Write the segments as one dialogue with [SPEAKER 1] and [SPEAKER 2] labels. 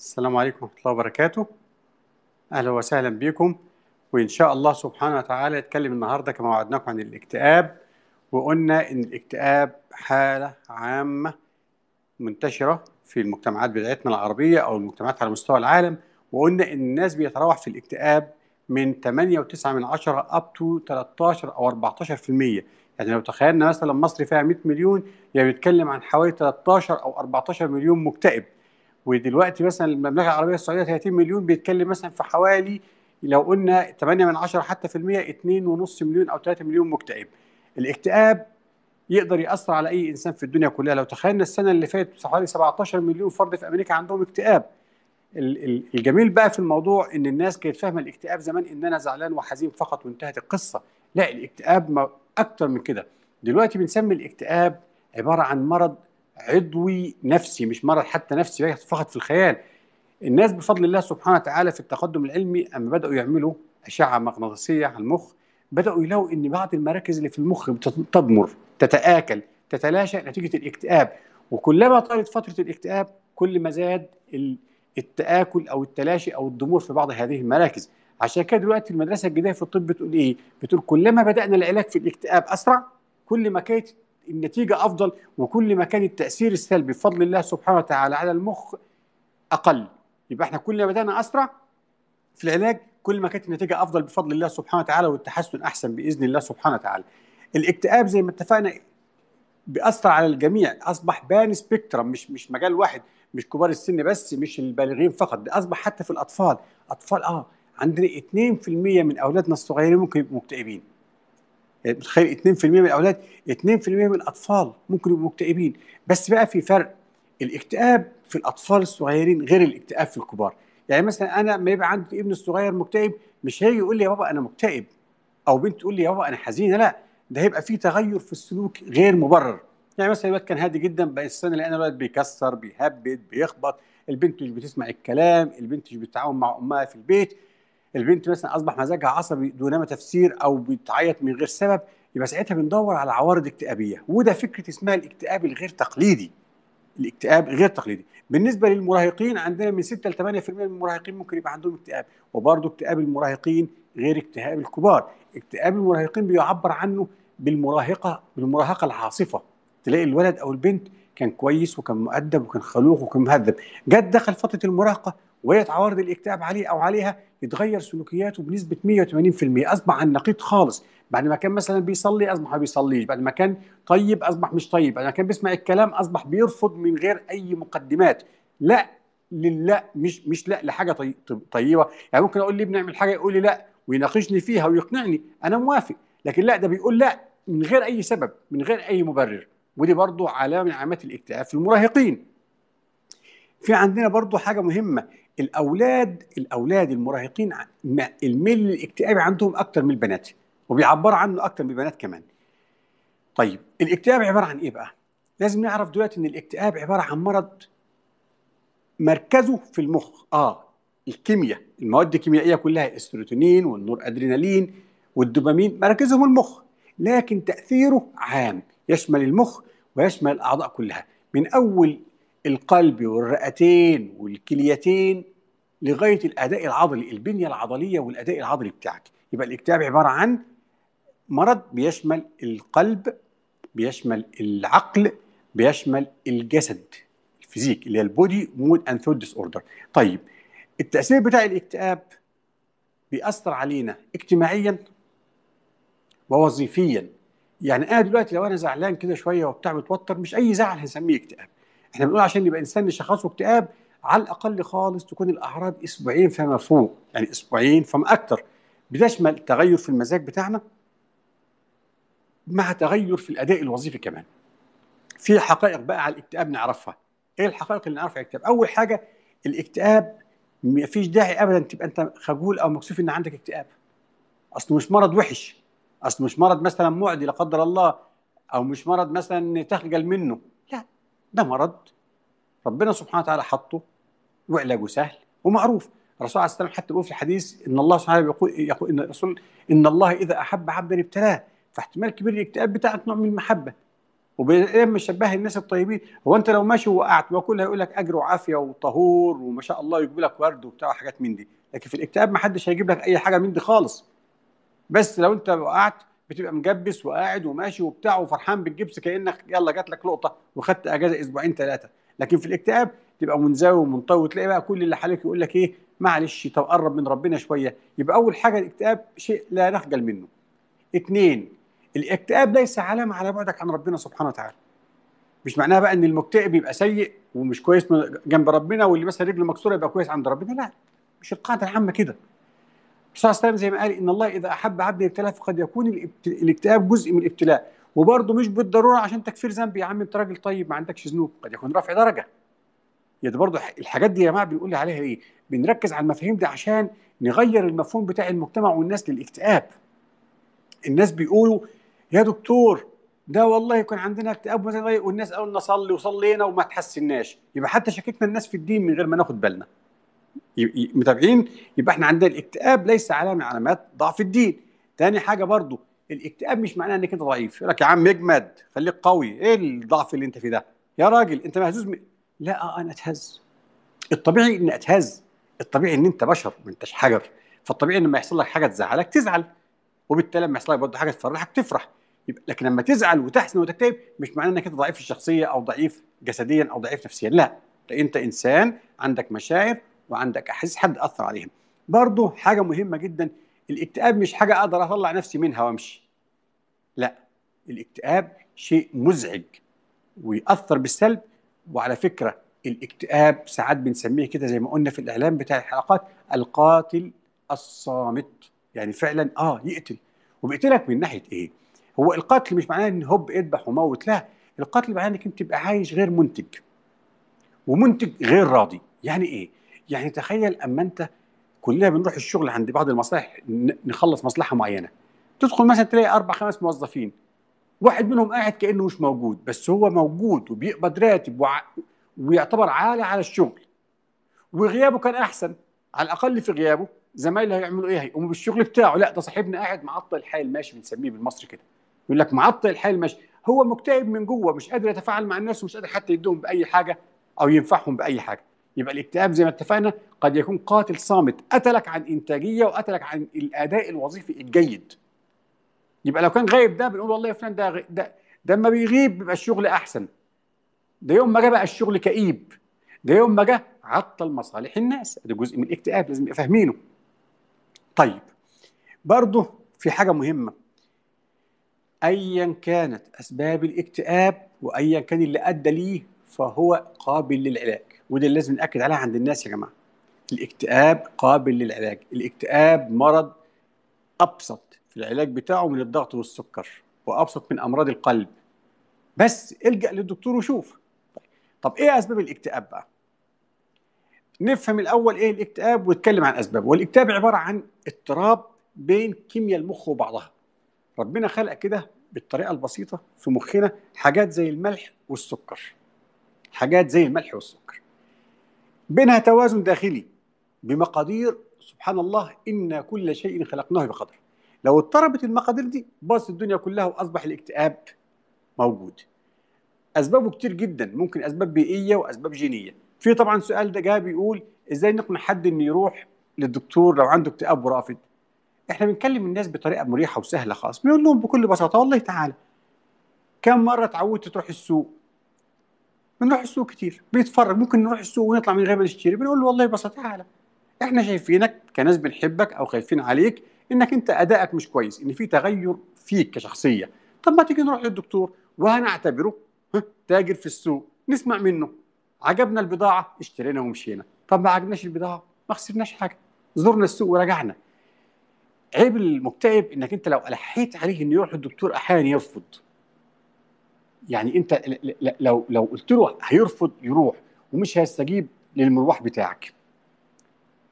[SPEAKER 1] السلام عليكم ورحمة الله وبركاته أهلا وسهلا بكم وإن شاء الله سبحانه وتعالى نتكلم النهاردة كما وعدناكم عن الاكتئاب وقلنا إن الاكتئاب حالة عامة منتشرة في المجتمعات بتاعتنا العربية أو المجتمعات على مستوى العالم وقلنا إن الناس بيتراوح في الاكتئاب من 8 و9 من 10 أب تو 13 أو 14% يعني لو تخيلنا مثلا مصر فيها 100 مليون يعني بيتكلم عن حوالي 13 أو 14 مليون مكتئب ودلوقتي مثلا المملكه العربيه السعوديه 30 مليون بيتكلم مثلا في حوالي لو قلنا 8 من 10 حتى في المية 2.5 مليون او 3 مليون مكتئب. الاكتئاب يقدر ياثر على اي انسان في الدنيا كلها لو تخيلنا السنه اللي فاتت حوالي 17 مليون فرد في امريكا عندهم اكتئاب. الجميل بقى في الموضوع ان الناس كانت فاهمه الاكتئاب زمان ان انا زعلان وحزين فقط وانتهت القصه، لا الاكتئاب اكتر من كده. دلوقتي بنسمي الاكتئاب عباره عن مرض عضوي نفسي مش مرض حتى نفسي فقط في الخيال الناس بفضل الله سبحانه وتعالى في التقدم العلمي اما بداوا يعملوا اشعه مغناطيسيه على المخ بداوا يلاقوا ان بعض المراكز اللي في المخ بتضمر تتاكل تتلاشى نتيجه الاكتئاب وكلما طالت فتره الاكتئاب كل ما زاد التاكل او التلاشي او الضمور في بعض هذه المراكز عشان كده دلوقتي المدرسه الجديده في الطب بتقول ايه بتقول كلما بدانا العلاج في الاكتئاب اسرع كل ما كانت النتيجه افضل وكل ما كان التاثير السلبي بفضل الله سبحانه وتعالى على المخ اقل يبقى احنا كل ما بدانا اسرع في العلاج كل ما كانت النتيجه افضل بفضل الله سبحانه وتعالى والتحسن احسن باذن الله سبحانه وتعالى الاكتئاب زي ما اتفقنا بيأثر على الجميع اصبح بان سبيكترم مش مش مجال واحد مش كبار السن بس مش البالغين فقط ده اصبح حتى في الاطفال اطفال اه عندنا 2% من اولادنا الصغيرين ممكن يبقوا مكتئبين تخيل 2% من الاولاد 2% من الاطفال ممكن يبقوا مكتئبين بس بقى في فرق الاكتئاب في الاطفال الصغيرين غير الاكتئاب في الكبار يعني مثلا انا لما يبقى عندي ابن الصغير مكتئب مش هيجي يقول لي يا بابا انا مكتئب او بنت تقول لي يا بابا انا حزينه لا ده هيبقى في تغير في السلوك غير مبرر يعني مثلا الولد كان هادي جدا بقى السنه اللي انا بيكسر بيهبد بيخبط البنت مش بتسمع الكلام البنت مش بتتعاون مع امها في البيت البنت مثلا اصبح مزاجها عصبي دونما تفسير او بتعيط من غير سبب يبقى ساعتها بندور على عوارض اكتئابيه وده فكره اسمها الاكتئاب الغير تقليدي الاكتئاب غير تقليدي بالنسبه للمراهقين عندنا من 6 ل 8% من المراهقين ممكن يبقى عندهم اكتئاب وبرضه اكتئاب المراهقين غير اكتئاب الكبار اكتئاب المراهقين بيعبر عنه بالمراهقه بالمراهقه العاصفه تلاقي الولد او البنت كان كويس وكان مؤدب وكان خلوق وكان مهذب جت دخل فتره المراهقه ويتعارض الاكتئاب عليه او عليها يتغير سلوكياته بنسبه 180% اصبح النقيض خالص بعد ما كان مثلا بيصلي اصبح ما بيصليش بعد ما كان طيب اصبح مش طيب بعد ما كان بيسمع الكلام اصبح بيرفض من غير اي مقدمات لا للا مش مش لا لحاجه طيب طيبه يعني ممكن اقول لي بنعمل حاجه يقول لي لا ويناقشني فيها ويقنعني انا موافق لكن لا ده بيقول لا من غير اي سبب من غير اي مبرر ودي برضو علامه من علامات الاكتئاب في المراهقين في عندنا برضو حاجه مهمه الاولاد الاولاد المراهقين الميل الاكتئابي عندهم اكتر من البنات وبيعبروا عنه اكتر من البنات كمان طيب الاكتئاب عباره عن ايه بقى لازم نعرف دلوقتي ان الاكتئاب عباره عن مرض مركزه في المخ اه الكيمياء المواد الكيميائيه كلها الاستروتونين والنور ادرينالين والدوبامين مركزهم المخ لكن تاثيره عام يشمل المخ ويشمل الاعضاء كلها من اول القلب والرئتين والكليتين لغايه الاداء العضلي البنيه العضليه والاداء العضلي بتاعك يبقى الاكتئاب عباره عن مرض بيشمل القلب بيشمل العقل بيشمل الجسد الفيزيك اللي هي البودي مود اند ثود ديس اوردر طيب التاثير بتاع الاكتئاب بيأثر علينا اجتماعيا ووظيفيا يعني انا دلوقتي لو انا زعلان كده شويه وبتاع متوتر مش اي زعل هنسميه اكتئاب احنا بنقول عشان يبقى انسان لشخصه اكتئاب على الاقل خالص تكون الاعراض اسبوعين فما فوق يعني اسبوعين فما اكتر بتشمل تغير في المزاج بتاعنا مع تغير في الاداء الوظيفي كمان في حقائق بقى على الاكتئاب نعرفها ايه الحقائق اللي نعرفها على الاكتئاب اول حاجه الاكتئاب مفيش داعي ابدا تبقى انت خجول او مكسوف ان عندك اكتئاب اصله مش مرض وحش اصله مش مرض مثلا معدي لا قدر الله او مش مرض مثلا تخجل منه ده مرض ربنا سبحانه وتعالى حطه وعلاجه سهل ومعروف الرسول عليه السلام حتى بيقول في الحديث ان الله سبحانه يقول, يقول ان الرسول ان الله اذا احب عبدا ابتلاه فاحتمال كبير الاكتئاب بتاعك نوع من المحبه وبما شبه الناس الطيبين هو انت لو ماشي ووقعت وكل هيقول لك اجر وعافيه وطهور وما شاء الله يجيب لك ورد وبتاع وحاجات من دي لكن في الاكتئاب ما حدش هيجيب لك اي حاجه من دي خالص بس لو انت وقعت بتبقى مجبس وقاعد وماشي وبتاع وفرحان بالجبس كانك يلا جات لك لقطه وخدت اجازه اسبوعين ثلاثه لكن في الاكتئاب تبقى منزوي ومنطوي وتلاقي بقى كل اللي حواليك يقول لك ايه معلش طب قرب من ربنا شويه يبقى اول حاجه الاكتئاب شيء لا نخجل منه اثنين الاكتئاب ليس علامه على بعدك عن ربنا سبحانه وتعالى مش معناها بقى ان المكتئب يبقى سيء ومش كويس جنب ربنا واللي مثلا رجله مكسوره يبقى كويس عند ربنا لا مش القاعده العامه كده الرسول صلى الله عليه وسلم زي ما قال ان الله اذا احب عبدا ابتلاه فقد يكون الاكتئاب جزء من الابتلاء وبرضه مش بالضروره عشان تكفير ذنب يا عم انت راجل طيب ما عندكش ذنوب قد يكون رفع درجه يا ده برضه الحاجات دي يا جماعه بنقول عليها ايه؟ بنركز على المفاهيم دي عشان نغير المفهوم بتاع المجتمع والناس للاكتئاب. الناس بيقولوا يا دكتور ده والله كان عندنا اكتئاب والناس قالوا لنا صلي وصلينا وما تحسناش يبقى حتى شككنا الناس في الدين من غير ما ناخد بالنا. متابعين يبقى احنا عندنا الاكتئاب ليس علامه من علامات ضعف الدين تاني حاجه برضو الاكتئاب مش معناه انك انت ضعيف يقول لك يا عم اجمد خليك قوي ايه الضعف اللي انت فيه ده يا راجل انت مهزوز م... لا آه، انا اتهز الطبيعي ان اتهز الطبيعي ان انت بشر ما انتش حجر فالطبيعي ان لما يحصل لك حاجه تزعلك تزعل وبالتالي لما يحصل لك برضه حاجه تفرحك تفرح لكن لما تزعل وتحزن وتكتئب مش معناه انك انت ضعيف في الشخصيه او ضعيف جسديا او ضعيف نفسيا لا انت انسان عندك مشاعر وعندك احاسيس حد اثر عليهم برضه حاجه مهمه جدا الاكتئاب مش حاجه اقدر اطلع نفسي منها وامشي لا الاكتئاب شيء مزعج ويأثر بالسلب وعلى فكره الاكتئاب ساعات بنسميه كده زي ما قلنا في الاعلام بتاع الحلقات القاتل الصامت يعني فعلا اه يقتل وبيقتلك من ناحيه ايه؟ هو القتل مش معناه ان هوب اذبح وموت لا القتل معناه انك انت تبقى عايش غير منتج ومنتج غير راضي يعني ايه؟ يعني تخيل اما انت كلنا بنروح الشغل عند بعض المصالح نخلص مصلحه معينه تدخل مثلا تلاقي اربع خمس موظفين واحد منهم قاعد كانه مش موجود بس هو موجود وبيقبض راتب وع... ويعتبر عالي على الشغل وغيابه كان احسن على الاقل في غيابه زمايله هيعملوا ايه هيقوموا بالشغل بتاعه لا ده صاحبنا قاعد معطل الحال ماشي بنسميه بالمصري كده يقول لك معطل الحال ماشي هو مكتئب من جوه مش قادر يتفاعل مع الناس ومش قادر حتى يدهم باي حاجه او ينفعهم باي حاجه يبقى الاكتئاب زي ما اتفقنا قد يكون قاتل صامت قتلك عن انتاجيه وقتلك عن الاداء الوظيفي الجيد يبقى لو كان غايب ده بنقول والله يا فلان ده ده ده اما بيغيب بيبقى الشغل احسن ده يوم ما جه بقى الشغل كئيب ده يوم ما جه عطل مصالح الناس ده جزء من الاكتئاب لازم نبقى فاهمينه طيب برضه في حاجه مهمه ايا كانت اسباب الاكتئاب وايا كان اللي ادى ليه فهو قابل للعلاج ودي اللي لازم ناكد عليها عند الناس يا جماعه الاكتئاب قابل للعلاج الاكتئاب مرض ابسط في العلاج بتاعه من الضغط والسكر وابسط من امراض القلب بس الجا للدكتور وشوف طب ايه اسباب الاكتئاب بقى نفهم الاول ايه الاكتئاب ونتكلم عن اسبابه والاكتئاب عباره عن اضطراب بين كيمياء المخ وبعضها ربنا خلق كده بالطريقه البسيطه في مخنا حاجات زي الملح والسكر حاجات زي الملح والسكر بينها توازن داخلي بمقادير سبحان الله إن كل شيء خلقناه بقدر لو اضطربت المقادير دي باظت الدنيا كلها وأصبح الاكتئاب موجود أسبابه كتير جدا ممكن أسباب بيئية وأسباب جينية في طبعا سؤال ده جاء بيقول إزاي نقنع حد إنه يروح للدكتور لو عنده اكتئاب ورافض احنا بنكلم الناس بطريقه مريحه وسهله خالص بنقول لهم بكل بساطه والله تعالى كم مره اتعودت تروح السوق بنروح السوق كتير بنتفرج ممكن نروح السوق ونطلع من غير ما نشتري بنقول له والله ببساطه تعالى احنا شايفينك كناس بنحبك او خايفين عليك انك انت ادائك مش كويس ان في تغير فيك كشخصيه طب ما تيجي نروح للدكتور وهنعتبره تاجر في السوق نسمع منه عجبنا البضاعه اشترينا ومشينا طب ما عجبناش البضاعه ما خسرناش حاجه زرنا السوق ورجعنا عيب المكتئب انك انت لو الحيت عليه انه يروح الدكتور احيانا يرفض يعني انت لو لو قلت له هيرفض يروح ومش هيستجيب للمروح بتاعك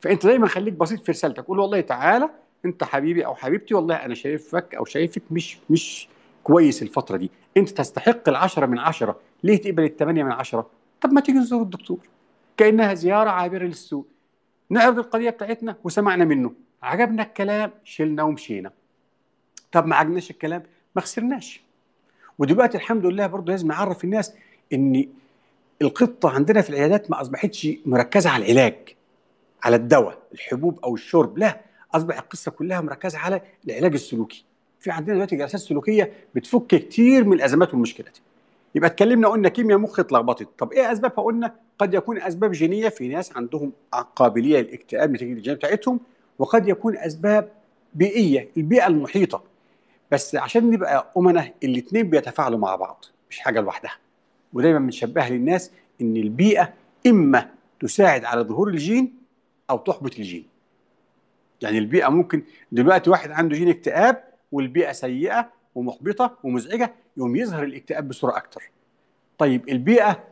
[SPEAKER 1] فانت دايما خليك بسيط في رسالتك قول والله تعالى انت حبيبي او حبيبتي والله انا شايفك او شايفك مش مش كويس الفتره دي انت تستحق العشرة من عشرة ليه تقبل الثمانية من عشرة طب ما تيجي نزور الدكتور كانها زياره عابره للسوق نعرض القضيه بتاعتنا وسمعنا منه عجبنا الكلام شلنا ومشينا طب ما عجبناش الكلام ما خسرناش ودلوقتي الحمد لله برضه لازم اعرف الناس ان القطه عندنا في العيادات ما اصبحتش مركزه على العلاج على الدواء الحبوب او الشرب لا اصبح القصه كلها مركزه على العلاج السلوكي في عندنا دلوقتي جلسات سلوكيه بتفك كتير من الازمات والمشكلات يبقى اتكلمنا قلنا كيمياء مخ اتلخبطت طب ايه اسبابها قلنا قد يكون اسباب جينيه في ناس عندهم قابليه للاكتئاب نتيجه الجينات بتاعتهم وقد يكون اسباب بيئيه البيئه المحيطه بس عشان نبقى امنه الاثنين بيتفاعلوا مع بعض مش حاجه لوحدها ودايما بنشبهها للناس ان البيئه اما تساعد على ظهور الجين او تحبط الجين يعني البيئه ممكن دلوقتي واحد عنده جين اكتئاب والبيئه سيئه ومحبطه ومزعجه يقوم يظهر الاكتئاب بصوره اكتر طيب البيئه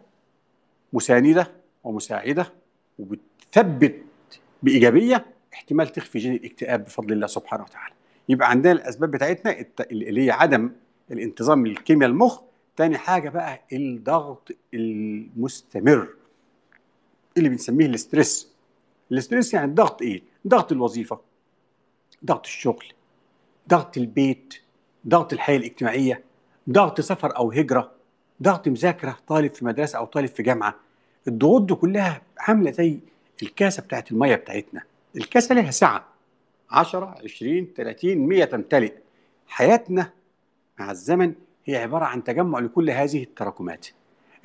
[SPEAKER 1] مسانده ومساعده وبتثبت بايجابيه احتمال تخفي جين الاكتئاب بفضل الله سبحانه وتعالى يبقى عندنا الاسباب بتاعتنا اللي هي عدم الانتظام الكيمياء المخ تاني حاجه بقى الضغط المستمر اللي بنسميه الاسترس الاسترس يعني الضغط ايه ضغط الوظيفه ضغط الشغل ضغط البيت ضغط الحياه الاجتماعيه ضغط سفر او هجره ضغط مذاكره طالب في مدرسه او طالب في جامعه الضغوط دي كلها عامله زي الكاسه بتاعت الميه بتاعتنا الكاسه لها سعه 10 20 30 100 تمتلئ حياتنا مع الزمن هي عبارة عن تجمع لكل هذه التراكمات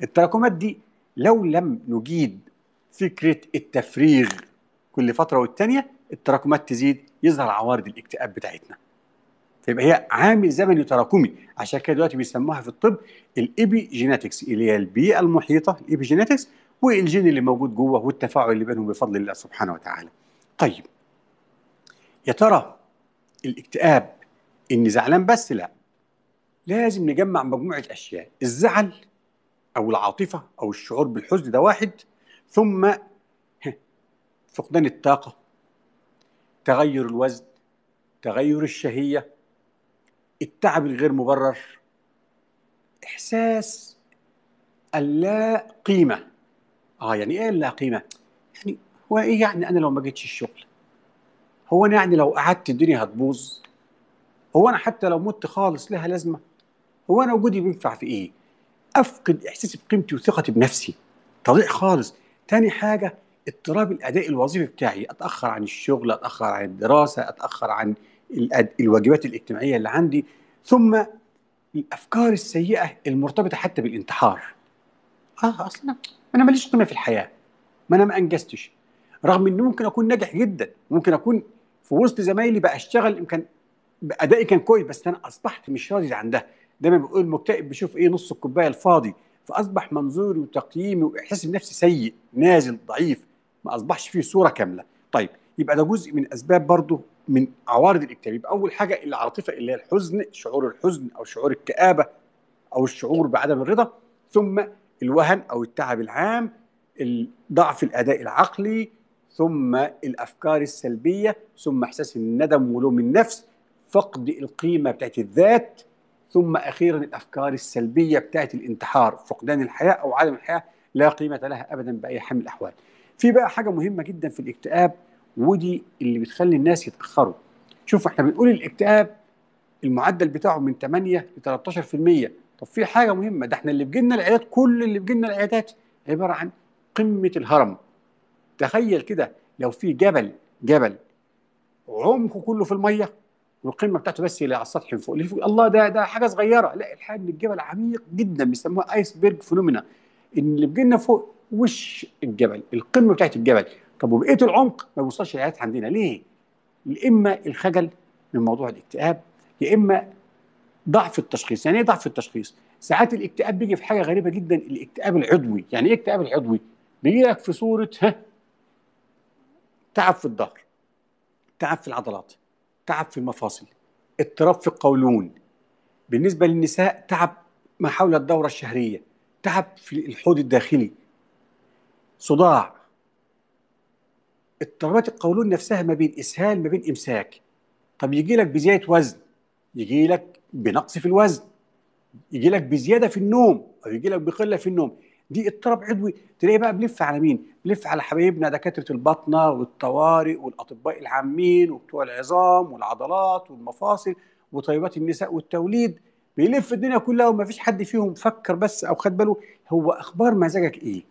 [SPEAKER 1] التراكمات دي لو لم نجيد فكرة التفريغ كل فترة والتانية التراكمات تزيد يظهر عوارض الاكتئاب بتاعتنا فيبقى هي عامل زمني تراكمي عشان كده دلوقتي بيسموها في الطب الايبي جيناتكس اللي هي البيئه المحيطه الايبي جيناتكس والجين اللي موجود جوه والتفاعل اللي بينهم بفضل الله سبحانه وتعالى. طيب يا ترى الاكتئاب اني زعلان بس لا لازم نجمع مجموعه اشياء الزعل او العاطفه او الشعور بالحزن ده واحد ثم فقدان الطاقه تغير الوزن تغير الشهيه التعب الغير مبرر احساس اللا قيمه اه يعني ايه اللا قيمه يعني هو ايه يعني انا لو ما جيتش الشغل هو انا يعني لو قعدت الدنيا هتبوظ هو انا حتى لو مت خالص لها لازمه هو انا وجودي بينفع في ايه افقد احساسي بقيمتي وثقتي بنفسي تضيع خالص تاني حاجه اضطراب الاداء الوظيفي بتاعي اتاخر عن الشغل اتاخر عن الدراسه اتاخر عن الواجبات الاجتماعيه اللي عندي ثم الافكار السيئه المرتبطه حتى بالانتحار اه اصلا انا ماليش قيمه في الحياه ما انا ما انجزتش رغم ان ممكن اكون ناجح جدا ممكن اكون في وسط زمايلي بقى اشتغل يمكن ادائي كان كويس بس انا اصبحت مش راضي عن ده دايما بقول المكتئب بيشوف ايه نص الكوبايه الفاضي فاصبح منظوري وتقييمي واحساسي بنفسي سيء نازل ضعيف ما اصبحش فيه صوره كامله طيب يبقى ده جزء من اسباب برضه من عوارض الاكتئاب يبقى اول حاجه العاطفه اللي هي الحزن شعور الحزن او شعور الكابه او الشعور بعدم الرضا ثم الوهن او التعب العام ضعف الاداء العقلي ثم الافكار السلبيه ثم احساس الندم ولوم النفس فقد القيمه بتاعت الذات ثم اخيرا الافكار السلبيه بتاعت الانتحار فقدان الحياه او عدم الحياه لا قيمه لها ابدا باي حال من الاحوال في بقى حاجه مهمه جدا في الاكتئاب ودي اللي بتخلي الناس يتاخروا شوف احنا بنقول الاكتئاب المعدل بتاعه من 8 ل 13% طب في حاجه مهمه ده احنا اللي بيجي لنا العيادات كل اللي بيجي لنا العيادات عباره عن قمه الهرم تخيل كده لو في جبل جبل عمقه كله في الميه والقمه بتاعته بس اللي على السطح من فوق الله ده ده حاجه صغيره لا الحقيقه ان الجبل عميق جدا بيسموها ايسبرج فينومينا ان اللي بيجي لنا فوق وش الجبل القمه بتاعت الجبل طب وبقيه العمق ما بيوصلش للحياه عندنا ليه؟ يا اما الخجل من موضوع الاكتئاب يا اما ضعف التشخيص يعني ايه ضعف التشخيص ساعات الاكتئاب بيجي في حاجه غريبه جدا الاكتئاب العضوي يعني ايه اكتئاب العضوي بيجي لك في صوره ها تعب في الظهر تعب في العضلات تعب في المفاصل اضطراب في القولون بالنسبه للنساء تعب ما حول الدوره الشهريه تعب في الحوض الداخلي صداع اضطرابات القولون نفسها ما بين اسهال ما بين امساك طب يجي لك بزياده وزن يجي لك بنقص في الوزن يجي لك بزياده في النوم او يجي لك بقله في النوم دي اضطراب عضوي تلاقيه بقى بلف على مين؟ بلف على حبايبنا دكاتره الباطنه والطوارئ والاطباء العامين وبتوع العظام والعضلات والمفاصل وطيبات النساء والتوليد بيلف الدنيا كلها وما فيش حد فيهم فكر بس او خد باله هو اخبار مزاجك ايه؟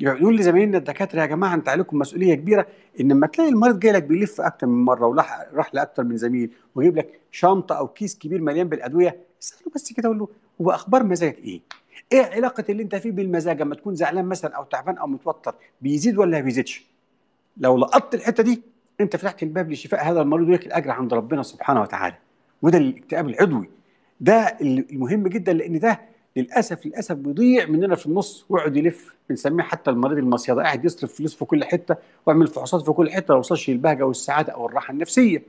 [SPEAKER 1] يعني يقول يعني لزمايلنا الدكاتره يا جماعه انت عليكم مسؤوليه كبيره ان لما تلاقي المريض جاي لك بيلف اكتر من مره وراح راح لاكتر من زميل ويجيب لك شنطه او كيس كبير مليان بالادويه اساله بس كده قول له هو اخبار مزاجك ايه؟ ايه علاقه اللي انت فيه بالمزاج اما تكون زعلان مثلا او تعبان او متوتر بيزيد ولا ما بيزيدش لو لقطت الحته دي انت فتحت الباب لشفاء هذا المريض ولك الاجر عند ربنا سبحانه وتعالى وده الاكتئاب العضوي ده المهم جدا لان ده للاسف للاسف بيضيع مننا في النص ويقعد يلف بنسميه حتى المريض المصيده قاعد يصرف فلوس في كل حته ويعمل فحوصات في كل حته ما وصلش للبهجه والسعاده او الراحه النفسيه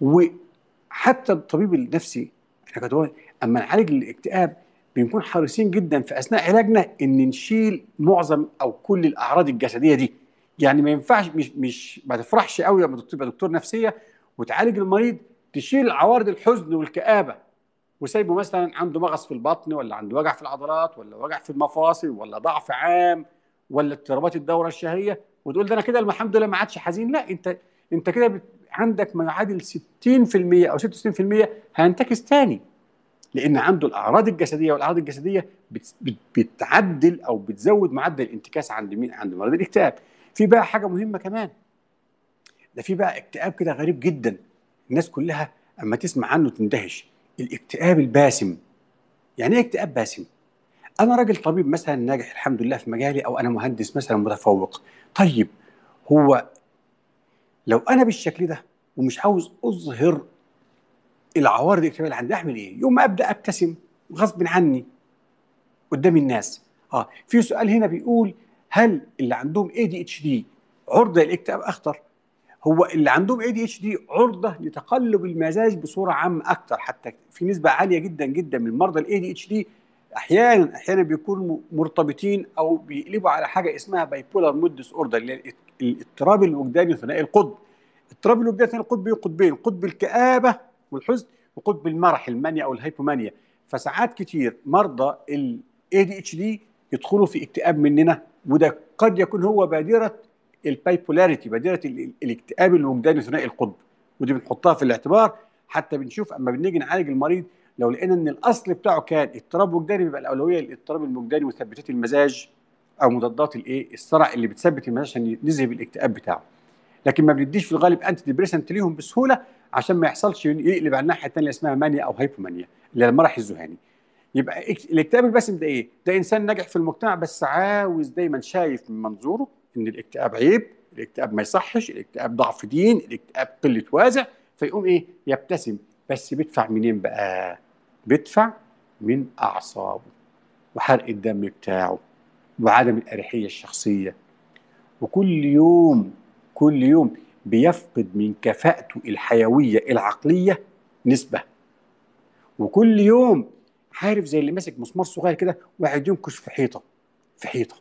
[SPEAKER 1] وحتى الطبيب النفسي احنا اما نعالج الاكتئاب بنكون حريصين جدا في اثناء علاجنا ان نشيل معظم او كل الاعراض الجسديه دي يعني ما ينفعش مش مش ما تفرحش قوي لما تبقى دكتور نفسيه وتعالج المريض تشيل عوارض الحزن والكآبة وسايبه مثلا عنده مغص في البطن ولا عنده وجع في العضلات ولا وجع في المفاصل ولا ضعف عام ولا اضطرابات الدوره الشهريه وتقول ده انا كده الحمد لله ما عادش حزين لا انت انت كده عندك ما يعادل 60% او 66% هينتكس تاني لان عنده الاعراض الجسديه والاعراض الجسديه بتعدل او بتزود معدل الانتكاس عند مين عند مريض الاكتئاب في بقى حاجه مهمه كمان ده في بقى اكتئاب كده غريب جدا الناس كلها اما تسمع عنه تندهش الاكتئاب الباسم يعني ايه اكتئاب باسم انا راجل طبيب مثلا ناجح الحمد لله في مجالي او انا مهندس مثلا متفوق طيب هو لو انا بالشكل ده ومش عاوز اظهر العوارض الاجتماعيه اللي عندي اعمل ايه؟ يوم ما ابدا ابتسم غصب عني قدام الناس اه في سؤال هنا بيقول هل اللي عندهم اي دي اتش دي عرضه للاكتئاب اخطر؟ هو اللي عندهم اي دي اتش دي عرضه لتقلب المزاج بصوره عامه اكتر حتى في نسبه عاليه جدا جدا من مرضى الاي دي اتش دي احيانا احيانا بيكونوا مرتبطين او بيقلبوا على حاجه اسمها باي مود ديس اوردر اللي هي الاضطراب الوجداني ثنائي القطب اضطراب الوجداني ثنائي القطب بين قطبين قطب الكآبه والحزن وقلت بالمرح المانيا او الهايبومانيا فساعات كتير مرضى ال ADHD يدخلوا في اكتئاب مننا وده قد يكون هو بادره البايبولاريتي بادره الاكتئاب الوجداني ثنائي القطب ودي بنحطها في الاعتبار حتى بنشوف اما بنيجي نعالج المريض لو لقينا ان الاصل بتاعه كان اضطراب وجداني بيبقى الاولويه للاضطراب الوجداني ومثبتات المزاج او مضادات الايه الصرع اللي بتثبت المزاج عشان نذهب الاكتئاب بتاعه لكن ما بنديش في الغالب انتي ديبريسنت ليهم بسهوله عشان ما يحصلش يقلب على الناحيه الثانيه اسمها مانيا او هايبومانيا اللي المرح الذهاني يبقى الاكتئاب الباسم ده ايه؟ ده انسان ناجح في المجتمع بس عاوز دايما شايف من منظوره ان الاكتئاب عيب، الاكتئاب ما يصحش، الاكتئاب ضعف دين، الاكتئاب قله وازع، فيقوم ايه؟ يبتسم بس بيدفع منين بقى؟ بيدفع من اعصابه وحرق الدم بتاعه وعدم الاريحيه الشخصيه وكل يوم كل يوم بيفقد من كفاءته الحيويه العقليه نسبه وكل يوم عارف زي اللي ماسك مسمار صغير كده وقاعد ينكش في حيطه في حيطه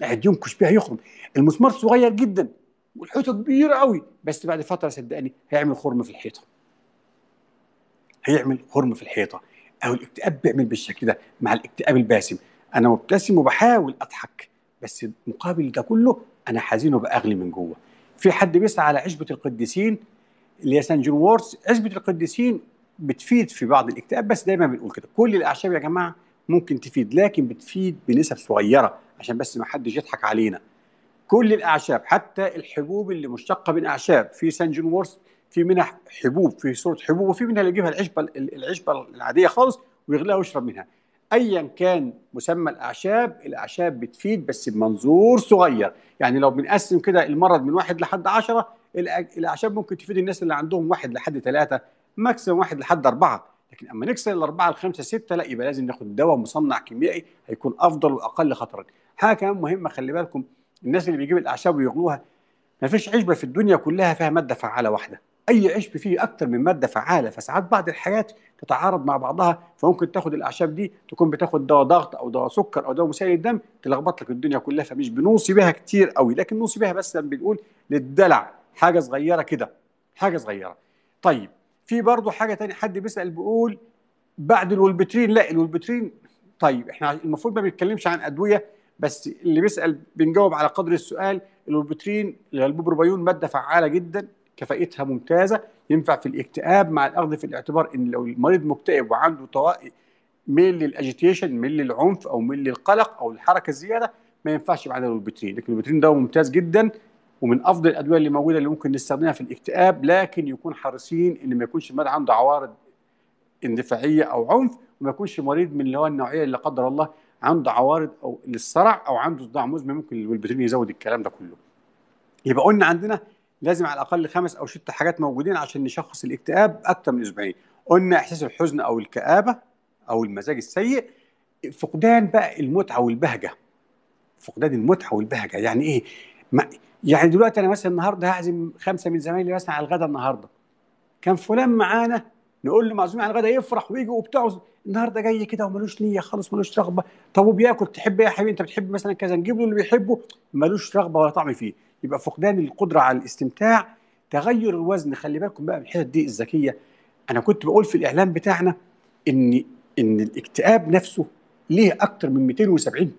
[SPEAKER 1] قاعد ينكش بيها يخرم المسمار صغير جدا والحيطه كبيره قوي بس بعد فتره صدقني هيعمل خرم في الحيطه هيعمل خرم في الحيطه او الاكتئاب بيعمل بالشكل ده مع الاكتئاب الباسم انا مبتسم وبحاول اضحك بس مقابل ده كله انا حزين وباغلي من جوه في حد بيسعى على عشبه القديسين اللي هي سان جون وورز عشبه القديسين بتفيد في بعض الاكتئاب بس دايما بنقول كده كل الاعشاب يا جماعه ممكن تفيد لكن بتفيد بنسب صغيره عشان بس ما حدش يضحك علينا كل الاعشاب حتى الحبوب اللي مشتقه من اعشاب في سان جون وورز في منها حبوب في صوره حبوب وفي منها اللي يجيبها العشبه العشبه العاديه خالص ويغليها ويشرب منها ايا كان مسمى الاعشاب الاعشاب بتفيد بس بمنظور صغير يعني لو بنقسم كده المرض من واحد لحد عشرة الاعشاب ممكن تفيد الناس اللي عندهم واحد لحد ثلاثة ماكسيموم واحد لحد أربعة لكن اما نكسر الأربعة لخمسة ستة لا يبقى لازم ناخد دواء مصنع كيميائي هيكون أفضل وأقل خطرا حاجة كمان مهمة خلي بالكم الناس اللي بيجيب الأعشاب ويغلوها ما فيش عشبة في الدنيا كلها فيها مادة فعالة واحدة اي عشب فيه اكثر من ماده فعاله فساعات بعض الحاجات تتعارض مع بعضها فممكن تاخد الاعشاب دي تكون بتاخد دواء ضغط او دواء سكر او دواء مسيل الدم تلخبط لك الدنيا كلها فمش بنوصي بها كتير قوي لكن نوصي بها بس بنقول للدلع حاجه صغيره كده حاجه صغيره طيب في برضه حاجه تاني حد بيسال بيقول بعد الولبترين لا الولبترين طيب احنا المفروض ما بنتكلمش عن ادويه بس اللي بيسال بنجاوب على قدر السؤال الولبترين البوبروبايون ماده فعاله جدا كفائتها ممتازه ينفع في الاكتئاب مع الاخذ في الاعتبار ان لو المريض مكتئب وعنده طوائق ميل للاجيتيشن ميل للعنف او ميل للقلق او الحركه الزياده ما ينفعش بعد البترين لكن البترين ده ممتاز جدا ومن افضل الادويه اللي موجوده اللي ممكن نستخدمها في الاكتئاب لكن يكون حريصين ان ما يكونش المريض عنده عوارض اندفاعيه او عنف وما يكونش مريض من اللي هو النوعيه اللي قدر الله عنده عوارض او للصرع او عنده صداع مزمن ممكن الولبترين يزود الكلام ده كله يبقى قلنا عندنا لازم على الاقل خمس او ست حاجات موجودين عشان نشخص الاكتئاب اكتر من اسبوعين قلنا احساس الحزن او الكابه او المزاج السيء فقدان بقى المتعه والبهجه فقدان المتعه والبهجه يعني ايه ما يعني دلوقتي انا مثلا النهارده هعزم خمسه من زمايلي مثلا على الغدا النهارده كان فلان معانا نقول له معزوم على الغدا يفرح ويجي وبتاع النهارده جاي كده وملوش نيه خالص ملوش رغبه طب وبياكل تحب ايه يا حبيبي انت بتحب مثلا كذا نجيب له اللي بيحبه ملوش رغبه ولا طعم فيه يبقى فقدان القدره على الاستمتاع تغير الوزن خلي بالكم بقى من الحتت دي الذكيه انا كنت بقول في الاعلام بتاعنا ان ان الاكتئاب نفسه ليه اكتر من 270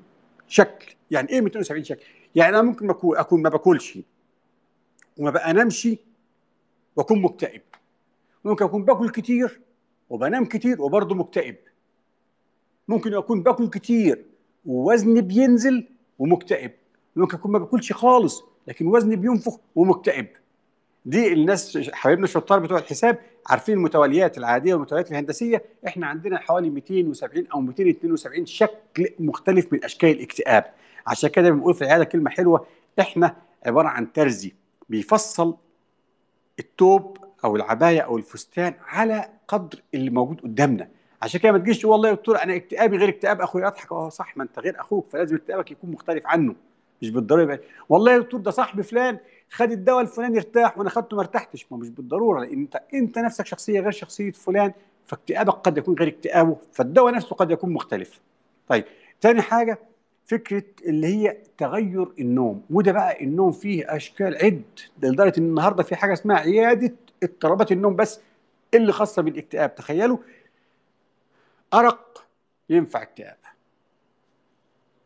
[SPEAKER 1] شكل يعني ايه 270 شكل يعني انا ممكن اكون ما باكلش وما بنامش واكون مكتئب ممكن اكون باكل كتير وبنام كتير وبرضه مكتئب ممكن اكون باكل كتير ووزني بينزل ومكتئب ممكن اكون ما باكلش خالص لكن وزني بينفخ ومكتئب دي الناس حبايبنا الشطار بتوع الحساب عارفين المتواليات العاديه والمتواليات الهندسيه احنا عندنا حوالي 270 او 272 شكل مختلف من اشكال الاكتئاب عشان كده بنقول في العياده كلمه حلوه احنا عباره عن ترزي بيفصل التوب او العبايه او الفستان على قدر اللي موجود قدامنا عشان كده ما تجيش تقول والله يا دكتور انا اكتئابي غير اكتئاب اخويا اضحك اه صح ما انت غير اخوك فلازم اكتئابك يكون مختلف عنه مش بالضروره يبقى والله يا دكتور ده صاحبي فلان خد الدواء الفلاني ارتاح وانا خدته ما ارتحتش ما مش بالضروره لان انت انت نفسك شخصيه غير شخصيه فلان فاكتئابك قد يكون غير اكتئابه فالدواء نفسه قد يكون مختلف طيب تاني حاجه فكره اللي هي تغير النوم وده بقى النوم فيه اشكال عد لدرجه ان النهارده في حاجه اسمها عياده اضطرابات النوم بس اللي خاصه بالاكتئاب تخيلوا ارق ينفع اكتئاب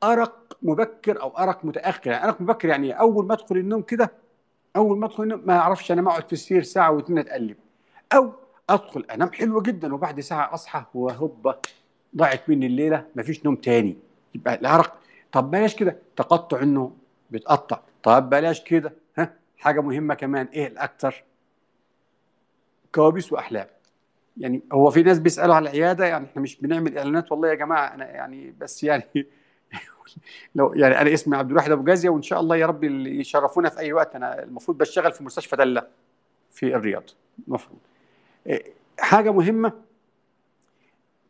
[SPEAKER 1] ارق مبكر او ارق متاخر يعني ارق مبكر يعني اول ما ادخل النوم كده اول ما ادخل النوم ما اعرفش انا اقعد في السرير ساعه واتنين اتقلب او ادخل انام حلو جدا وبعد ساعه اصحى وهوبا ضاعت مني الليله مفيش نوم تاني يبقى العرق طب بلاش كده تقطع النوم بتقطع طب بلاش كده ها حاجه مهمه كمان ايه الاكثر كوابيس واحلام يعني هو في ناس بيسالوا على العياده يعني احنا مش بنعمل اعلانات والله يا جماعه انا يعني بس يعني لو يعني انا اسمي عبد الواحد ابو جازيه وان شاء الله يا رب اللي يشرفونا في اي وقت انا المفروض بشتغل في مستشفى دله في الرياض المفروض إيه، حاجه مهمه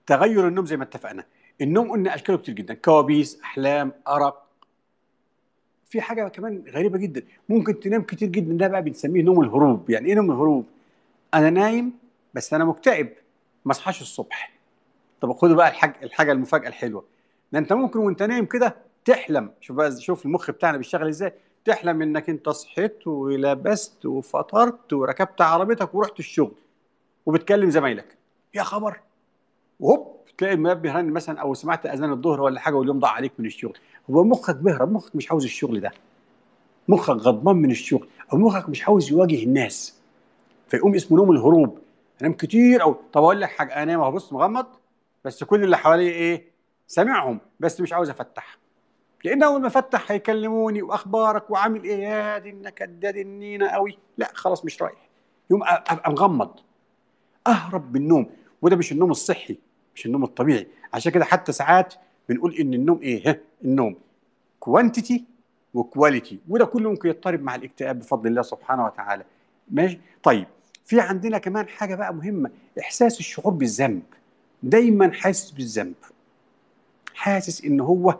[SPEAKER 1] تغير النوم زي ما اتفقنا النوم قلنا اشكاله كتير جدا كوابيس احلام ارق في حاجه كمان غريبه جدا ممكن تنام كتير جدا ده بقى بنسميه نوم الهروب يعني ايه نوم الهروب انا نايم بس انا مكتئب ما اصحاش الصبح طب خدوا بقى الحاجه المفاجاه الحلوه ده انت ممكن وانت نايم كده تحلم شوف بقى شوف المخ بتاعنا بيشتغل ازاي تحلم انك انت صحيت ولبست وفطرت وركبت عربيتك ورحت الشغل وبتكلم زمايلك يا خبر وهوب تلاقي المنبه رن مثلا او سمعت اذان الظهر ولا حاجه واليوم ضاع عليك من الشغل هو مخك بيهرب مخك مش عاوز الشغل ده مخك غضبان من الشغل او مخك مش عاوز يواجه الناس فيقوم اسمه نوم الهروب انام كتير او طب اقول لك حاجه انام اهو بص مغمض بس كل اللي حواليه ايه سامعهم بس مش عاوز افتح لان اول ما افتح هيكلموني واخبارك وعامل ايه يا دي انك قداد النينه قوي لا خلاص مش رايح يوم ابقى مغمض اهرب من النوم وده مش النوم الصحي مش النوم الطبيعي عشان كده حتى ساعات بنقول ان النوم ايه النوم كوانتيتي وكواليتي وده كله ممكن يضطرب مع الاكتئاب بفضل الله سبحانه وتعالى ماشي طيب في عندنا كمان حاجه بقى مهمه احساس الشعور بالذنب دايما حاسس بالذنب حاسس ان هو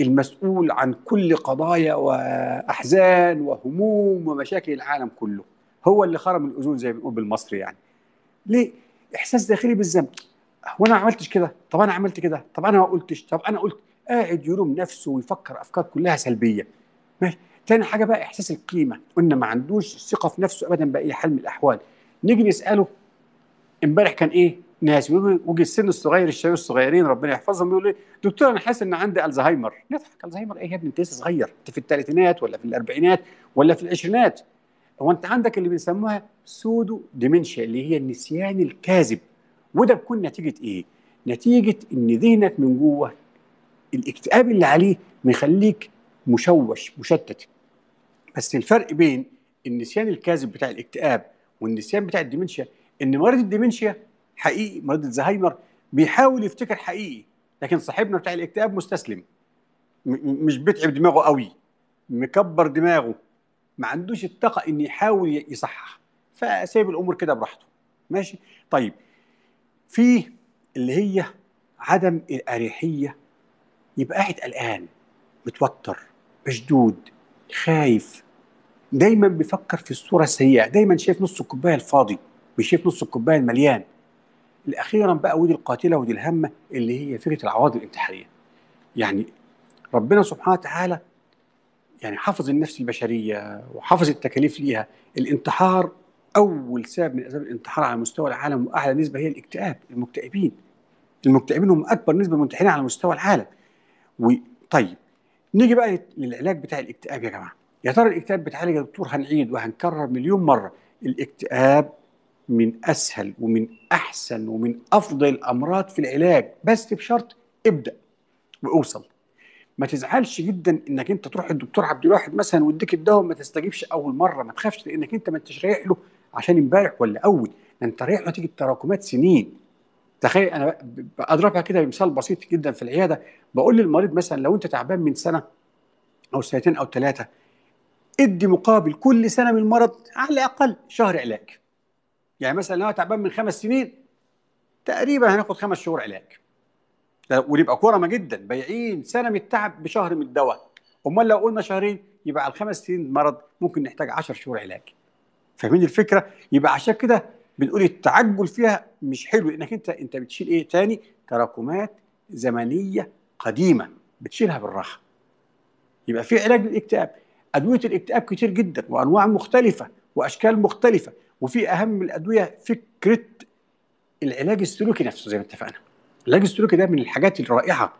[SPEAKER 1] المسؤول عن كل قضايا واحزان وهموم ومشاكل العالم كله هو اللي خرم الاذون زي ما بنقول بالمصري يعني ليه احساس داخلي بالذنب هو انا ما عملتش كده طب انا عملت كده طب انا ما قلتش طب انا قلت قاعد يلوم نفسه ويفكر افكار كلها سلبيه ماشي تاني حاجه بقى احساس القيمه قلنا ما عندوش ثقه في نفسه ابدا باي حال من الاحوال نيجي نساله امبارح كان ايه ناس ويجي السن الصغير الشباب الصغيرين ربنا يحفظهم يقول لي دكتور انا حاسس ان عندي الزهايمر نضحك الزهايمر ايه يا ابني انت لسه صغير انت في الثلاثينات ولا في الاربعينات ولا في العشرينات هو انت عندك اللي بيسموها سودو ديمنشيا اللي هي النسيان الكاذب وده بيكون نتيجه ايه؟ نتيجه ان ذهنك من جوه الاكتئاب اللي عليه مخليك مشوش مشتت بس الفرق بين النسيان الكاذب بتاع الاكتئاب والنسيان بتاع الديمنشيا ان مريض الديمنشيا حقيقي مريض الزهايمر بيحاول يفتكر حقيقي لكن صاحبنا بتاع الاكتئاب مستسلم مش بيتعب دماغه قوي مكبر دماغه ما عندوش الطاقه ان يحاول يصحح فسايب الامور كده براحته ماشي طيب في اللي هي عدم الاريحيه يبقى قاعد قلقان متوتر مشدود خايف دايما بيفكر في الصوره السيئه دايما شايف نص الكوبايه الفاضي مش شايف نص الكوبايه المليان اخيرا بقى ودي القاتله ودي الهامه اللي هي فكره العوارض الانتحاريه يعني ربنا سبحانه وتعالى يعني حافظ النفس البشريه وحافظ التكاليف ليها الانتحار اول سبب من اسباب الانتحار على مستوى العالم واعلى نسبه هي الاكتئاب المكتئبين المكتئبين هم اكبر نسبه منتحرين على مستوى العالم وطيب نيجي بقى للعلاج بتاع الاكتئاب يا جماعه يا ترى الاكتئاب بتعالج يا دكتور هنعيد وهنكرر مليون مره الاكتئاب من اسهل ومن احسن ومن افضل الامراض في العلاج بس بشرط ابدا واوصل ما تزعلش جدا انك انت تروح الدكتور عبد الواحد مثلا ويديك الدواء ما تستجيبش اول مره ما تخافش لانك انت ما انتش رايح له عشان امبارح ولا اول انت رايح له نتيجه تراكمات سنين تخيل انا اضربها كده بمثال بسيط جدا في العياده بقول للمريض مثلا لو انت تعبان من سنه او سنتين او ثلاثه ادي مقابل كل سنه من المرض على الاقل شهر علاج يعني مثلا لو انا تعبان من خمس سنين تقريبا هناخد خمس شهور علاج ونبقى كرمه جدا بايعين سنه من التعب بشهر من الدواء امال لو قلنا شهرين يبقى على الخمس سنين مرض ممكن نحتاج 10 شهور علاج فاهمين الفكره يبقى عشان كده بنقول التعجل فيها مش حلو لانك انت انت بتشيل ايه تاني تراكمات زمنيه قديمه بتشيلها بالراحه يبقى في علاج للاكتئاب ادويه الاكتئاب كتير جدا وانواع مختلفه واشكال مختلفه وفي اهم الادويه فكره العلاج السلوكي نفسه زي ما اتفقنا العلاج السلوكي ده من الحاجات الرائعه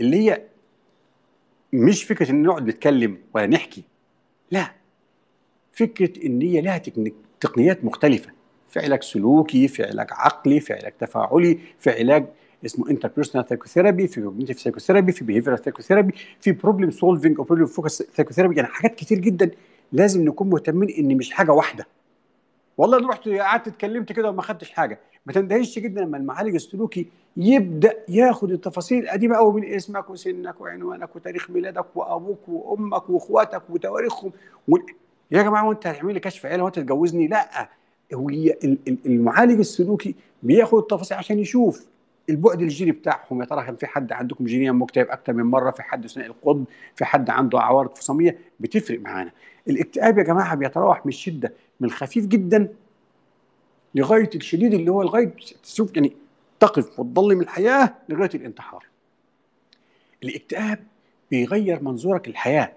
[SPEAKER 1] اللي هي مش فكره ان نقعد نتكلم ولا نحكي لا فكره ان هي لها تقنيات مختلفه في علاج سلوكي في علاج عقلي في علاج تفاعلي في علاج اسمه انتربيرسونال ثيرابي في كوجنيتيف ثيرابي في بيهيفيرال ثيرابي في بروبلم سولفنج او بروبلم فوكس ثيرابي يعني حاجات كتير جدا لازم نكون مهتمين ان مش حاجه واحده والله انا رحت قعدت اتكلمت كده وما خدتش حاجه ما تندهش جدا لما المعالج السلوكي يبدا ياخد التفاصيل القديمه قوي من اسمك وسنك وعنوانك وتاريخ ميلادك وابوك وامك واخواتك وتواريخهم و... يا جماعه وانت هتعمل لي كشف عيله وانت تتجوزني لا هو المعالج السلوكي بياخد التفاصيل عشان يشوف البعد الجيني بتاعهم يا ترى كان في حد عندكم جينيا مكتئب اكتر من مره في حد ثنائي القطب في حد عنده عوارض فصاميه بتفرق معانا الاكتئاب يا جماعه بيتراوح من الشده من الخفيف جدا لغايه الشديد اللي هو لغايه تشوف يعني تقف من الحياه لغايه الانتحار. الاكتئاب بيغير منظورك للحياه.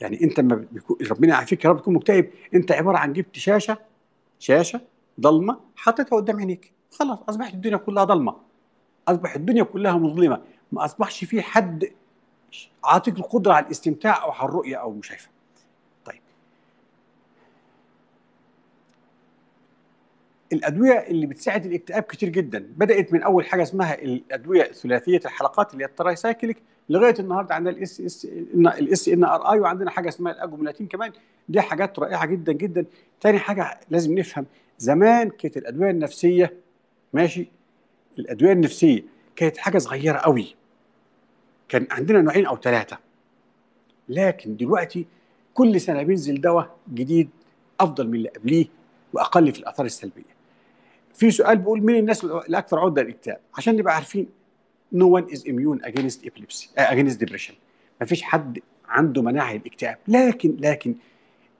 [SPEAKER 1] يعني انت لما ربنا يعافيك يا رب تكون مكتئب انت عباره عن جبت شاشه شاشه ضلمه حطيتها قدام عينيك خلاص اصبحت الدنيا كلها ضلمه اصبحت الدنيا كلها مظلمه ما اصبحش في حد عاطيك القدره على الاستمتاع او على الرؤيه او مشايفه الادويه اللي بتساعد الاكتئاب كتير جدا بدات من اول حاجه اسمها الادويه ثلاثيه الحلقات اللي هي الترايسايكليك لغايه النهارده عندنا الاس اس الاس ان ار اي وعندنا حاجه اسمها الاجوملاتين كمان دي حاجات رائعه جدا جدا تاني حاجه لازم نفهم زمان كانت الادويه النفسيه ماشي الادويه النفسيه كانت حاجه صغيره قوي كان عندنا نوعين او ثلاثه لكن دلوقتي كل سنه بينزل دواء جديد افضل من اللي قبليه واقل في الاثار السلبيه في سؤال بيقول مين الناس الاكثر عرضه للاكتئاب عشان نبقى عارفين نو وان از اميون اجينست ابليبسي اجينست ديبريشن مفيش حد عنده مناعه للاكتئاب لكن لكن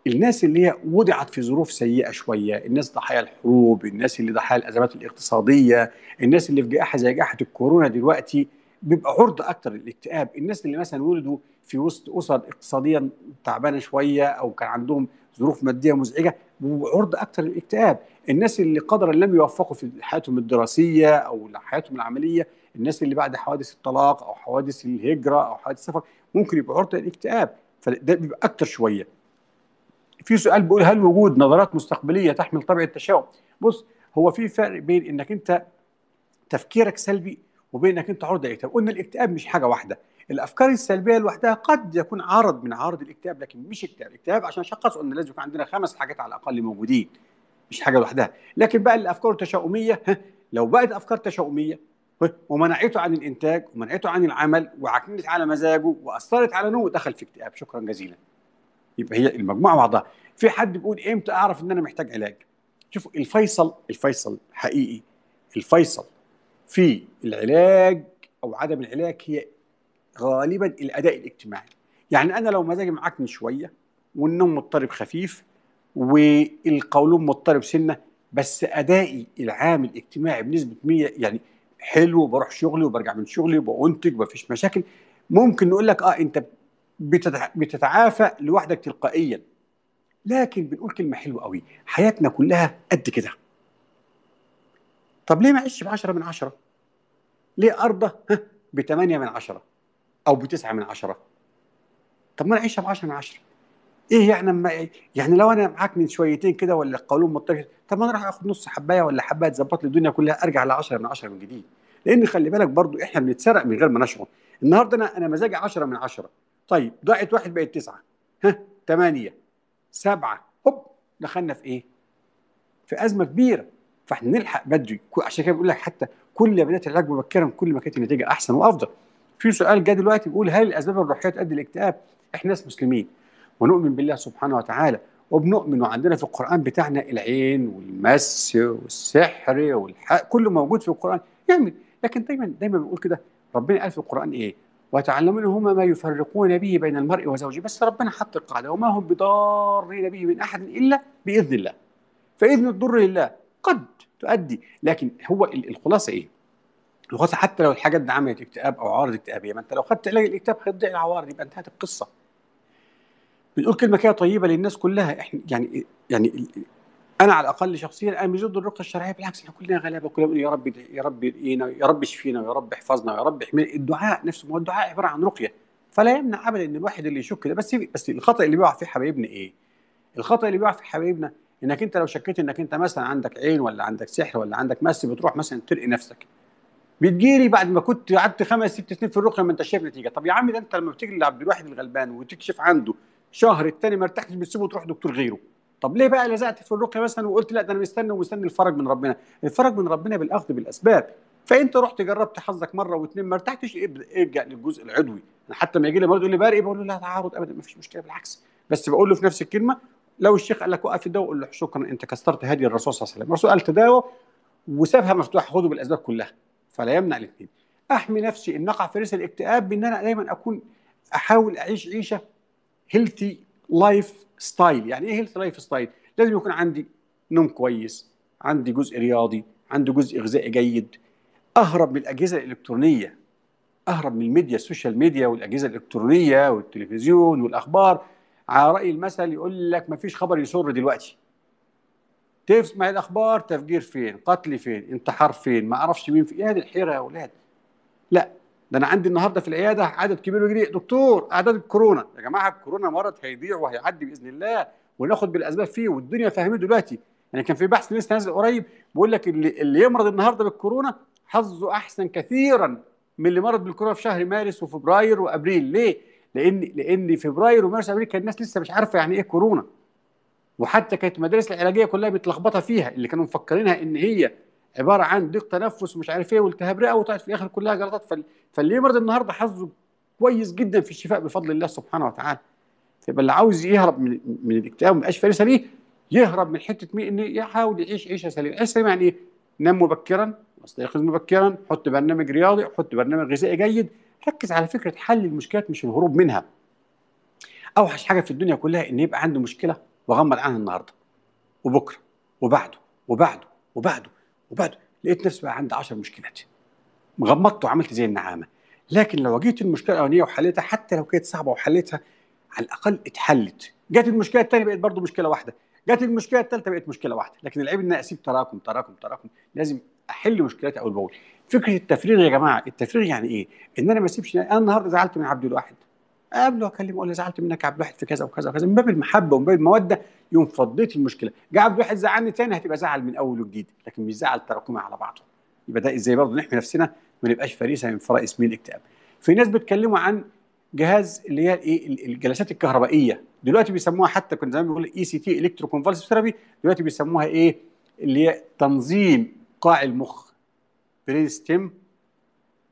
[SPEAKER 1] الناس اللي هي وضعت في ظروف سيئه شويه، الناس ضحايا الحروب، الناس اللي ضحايا الازمات الاقتصاديه، الناس اللي في جائحه زي جائحه الكورونا دلوقتي بيبقى عرضه اكتر للاكتئاب، الناس اللي مثلا ولدوا في وسط اسر اقتصاديا تعبانه شويه او كان عندهم ظروف ماديه مزعجه بيبقوا عرضه اكتر للاكتئاب، الناس اللي قدرا لم يوفقوا في حياتهم الدراسيه او حياتهم العمليه الناس اللي بعد حوادث الطلاق او حوادث الهجره او حوادث السفر ممكن يبقى عرضه للاكتئاب فده بيبقى اكتر شويه في سؤال بيقول هل وجود نظرات مستقبليه تحمل طبع التشاؤم بص هو في فرق بين انك انت تفكيرك سلبي وبين انك انت عرضه للاكتئاب قلنا الاكتئاب مش حاجه واحده الافكار السلبيه لوحدها قد يكون عرض من عرض الاكتئاب لكن مش اكتئاب الاكتئاب عشان شخص قلنا لازم يكون عندنا خمس حاجات على الاقل موجودين مش حاجه لوحدها لكن بقى الافكار التشاؤميه لو بقت افكار تشاؤميه ومنعته عن الانتاج ومنعته عن العمل وعكنت على مزاجه واثرت على نومه دخل في اكتئاب شكرا جزيلا يبقى هي المجموعه بعضها في حد بيقول امتى اعرف ان انا محتاج علاج شوفوا الفيصل الفيصل حقيقي الفيصل في العلاج او عدم العلاج هي غالبا الاداء الاجتماعي يعني انا لو مزاجي معكن شويه والنوم مضطرب خفيف والقولون مضطرب سنه بس ادائي العامل الاجتماعي بنسبه 100 يعني حلو بروح شغلي وبرجع من شغلي وبنتج ومفيش مشاكل ممكن نقول لك اه انت بتتعافى لوحدك تلقائيا لكن بنقول كلمه حلوه قوي حياتنا كلها قد كده طب ليه ما اعيش ب 10 من 10 ليه ارضى ب 8 من 10 او ب 9 من 10 طب ما انا اعيشها ب 10 من 10 ايه يعني ما إيه؟ يعني لو انا معاك من شويتين كده ولا القولون مضطرب طب انا راح اخد نص حبايه ولا حبايه تظبط لي الدنيا كلها ارجع ل 10 من 10 من جديد لان خلي بالك برضو احنا بنتسرق من غير ما نشعر النهارده انا انا مزاجي 10 من 10 طيب ضاعت واحد بقت تسعه ها 8 7 هوب دخلنا في ايه؟ في ازمه كبيره فاحنا نلحق بدري عشان كده بيقول لك حتى كل بدات العلاج مبكرا كل ما كانت النتيجه احسن وافضل في سؤال جه دلوقتي بيقول هل الاسباب الروحيه تؤدي الاكتئاب؟ احنا ناس مسلمين ونؤمن بالله سبحانه وتعالى وبنؤمن وعندنا في القرآن بتاعنا العين والمس والسحر والحق كله موجود في القرآن يعمل يعني، لكن دايما دايما بنقول كده ربنا قال في القرآن إيه؟ وتعلمونهما هما ما يفرقون به بين المرء وزوجه بس ربنا حط القاعدة وما هم بضارين به من أحد إلا بإذن الله فإذن الضر لله قد تؤدي لكن هو الخلاصة إيه؟ الخلاصة حتى لو الحاجات دي عملت اكتئاب أو عارض اكتئابية ما أنت لو خدت علاج الاكتئاب هتضيع العوارض يبقى انتهت القصة بنقول كلمه كده طيبه للناس كلها احنا يعني يعني انا على الاقل شخصيا انا مش ضد الرقيه الشرعيه بالعكس احنا كلنا غلابه كلنا بنقول يا رب يا رب يرقينا يا رب اشفينا يا رب احفظنا يا رب احمينا الدعاء نفسه ما هو الدعاء عباره عن رقيه فلا يمنع ابدا ان الواحد اللي يشك ده بس بس الخطا اللي بيقع فيه حبايبنا ايه؟ الخطا اللي بيقع فيه حبايبنا انك انت لو شكيت انك انت مثلا عندك عين ولا عندك سحر ولا عندك مس بتروح مثلا ترقي نفسك بتجيلي بعد ما كنت قعدت خمس ست سنين في الرقيه ما انت شايف نتيجه طب يا عم ده انت لما بتجي لعبد الواحد الغلبان وتكشف عنده شهر الثاني ما ارتحتش بتسيبه وتروح دكتور غيره طب ليه بقى لزقت في الرقيه مثلا وقلت لا ده انا مستني ومستني الفرج من ربنا الفرج من ربنا بالاخذ بالاسباب فانت رحت جربت حظك مره واثنين ما ارتحتش ارجع للجزء العضوي انا حتى لما يجي لي مريض يقول لي برئ بقول له لا تعارض ابدا ما فيش مشكله بالعكس بس بقول له في نفس الكلمه لو الشيخ قال لك وقف الدواء قول له شكرا انت كسرت هدي الرسول صلى الله عليه وسلم الرسول قال تداوى وسابها مفتوحه خده بالاسباب كلها فلا يمنع الاثنين احمي نفسي ان اقع في ريس الاكتئاب بان انا دايما اكون احاول اعيش عيشه هيلثي لايف ستايل يعني ايه هيلثي لايف ستايل لازم يكون عندي نوم كويس عندي جزء رياضي عندي جزء غذائي جيد اهرب من الاجهزه الالكترونيه اهرب من الميديا السوشيال ميديا والاجهزه الالكترونيه والتلفزيون والاخبار على راي المثل يقول لك ما فيش خبر يسر دلوقتي تسمع الاخبار تفجير فين قتل فين انتحار فين ما اعرفش مين في ايه هذه الحيره يا اولاد لا ده انا عندي النهارده في العياده عدد كبير ويجري دكتور اعداد الكورونا يا جماعه الكورونا مرض هيضيع وهيعدي باذن الله وناخد بالاسباب فيه والدنيا فاهمه دلوقتي يعني كان في بحث لسه نازل قريب بيقول لك اللي, اللي يمرض النهارده بالكورونا حظه احسن كثيرا من اللي مرض بالكورونا في شهر مارس وفبراير وابريل ليه لان لان فبراير ومارس وابريل كان الناس لسه مش عارفه يعني ايه كورونا وحتى كانت المدارس العلاجيه كلها متلخبطه فيها اللي كانوا مفكرينها ان هي عباره عن ضيق تنفس ومش عارف ايه والتهاب رئه وطلعت في الاخر كلها جلطات فاللي يمرض النهارده حظه كويس جدا في الشفاء بفضل الله سبحانه وتعالى فيبقى اللي عاوز يهرب من من الاكتئاب يبقاش فارس ليه يهرب من حته مين انه يحاول يعيش عيشه سليمه، عيشه سليمه يعني ايه؟ نام مبكرا واستيقظ مبكرا، حط برنامج رياضي، حط برنامج غذائي جيد، ركز على فكره حل المشكلات مش الهروب منها. اوحش حاجه في الدنيا كلها ان يبقى عنده مشكله وغمض عنها النهارده وبكره وبعده وبعده وبعده وبعد لقيت نفسي بقى عندي 10 مشكلات غمضت وعملت زي النعامه لكن لو جيت المشكله الاولانيه وحليتها حتى لو كانت صعبه وحليتها على الاقل اتحلت جت المشكله الثانيه بقت برضه مشكله واحده جت المشكله الثالثه بقت مشكله واحده لكن العيب ان اسيب تراكم تراكم تراكم لازم احل مشكلاتي اول باول فكره التفريغ يا جماعه التفريغ يعني ايه ان انا ما اسيبش انا النهارده زعلت من عبد الواحد قابله واكلمه اقول له زعلت منك عبد الواحد في كذا وكذا وكذا من باب المحبه ومن باب الموده يوم فضيت المشكله جه عبد الواحد زعلني تاني هتبقى زعل من اول وجديد لكن مش زعل تراكمي على بعضه يبقى ده ازاي برضه نحمي نفسنا ما نبقاش فريسه من فرائس من الاكتئاب في ناس بيتكلموا عن جهاز اللي هي ايه الجلسات الكهربائيه دلوقتي بيسموها حتى كنت زمان بيقول اي سي تي الكترو كونفالسيف ثيرابي دلوقتي بيسموها ايه اللي هي تنظيم قاع المخ برين ستيم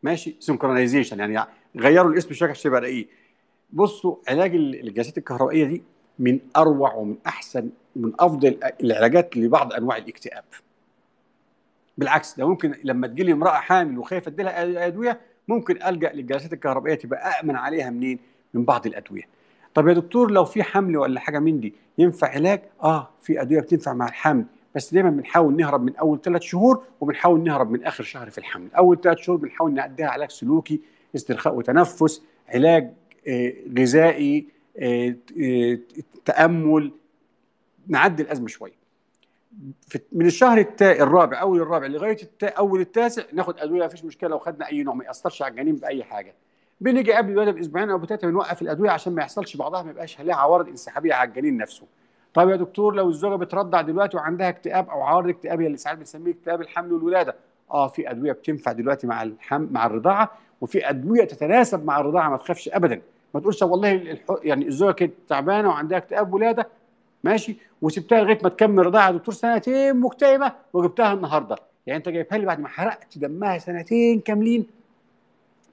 [SPEAKER 1] ماشي سنكرونايزيشن يعني غيروا الاسم شويه عشان يبقى بصوا علاج الجلسات الكهربائيه دي من اروع ومن احسن ومن افضل العلاجات لبعض انواع الاكتئاب بالعكس ده ممكن لما تجي لي امراه حامل وخايفه اديلها ادويه ممكن الجا للجلسات الكهربائيه تبقى امن عليها منين من بعض الادويه طب يا دكتور لو في حمل ولا حاجه من دي ينفع علاج اه في ادويه بتنفع مع الحمل بس دايما بنحاول نهرب من اول ثلاث شهور وبنحاول نهرب من اخر شهر في الحمل اول ثلاث شهور بنحاول نعديها علاج سلوكي استرخاء وتنفس علاج آه، غذائي آه، آه، تامل نعدي الازمه شويه من الشهر التا الرابع اول الرابع لغايه التا اول التاسع ناخد ادويه مفيش مشكله لو خدنا اي نوع ما ياثرش على الجنين باي حاجه بنيجي قبل الولاده باسبوعين او بثلاثه بنوقف الادويه عشان ما يحصلش بعضها ما يبقاش لها عوارض انسحابيه على الجنين نفسه طيب يا دكتور لو الزوجه بترضع دلوقتي وعندها اكتئاب او عوارض اكتئاب اللي ساعات بنسميه اكتئاب الحمل والولاده اه في ادويه بتنفع دلوقتي مع الحم مع الرضاعه وفي ادويه تتناسب مع الرضاعه ما تخافش ابدا ما تقولش والله يعني الزوجه كانت تعبانه وعندها اكتئاب ولاده ماشي وسبتها لغايه ما تكمل رضاعه دكتور سنتين مكتئبه وجبتها النهارده يعني انت جايبها لي بعد ما حرقت دمها سنتين كاملين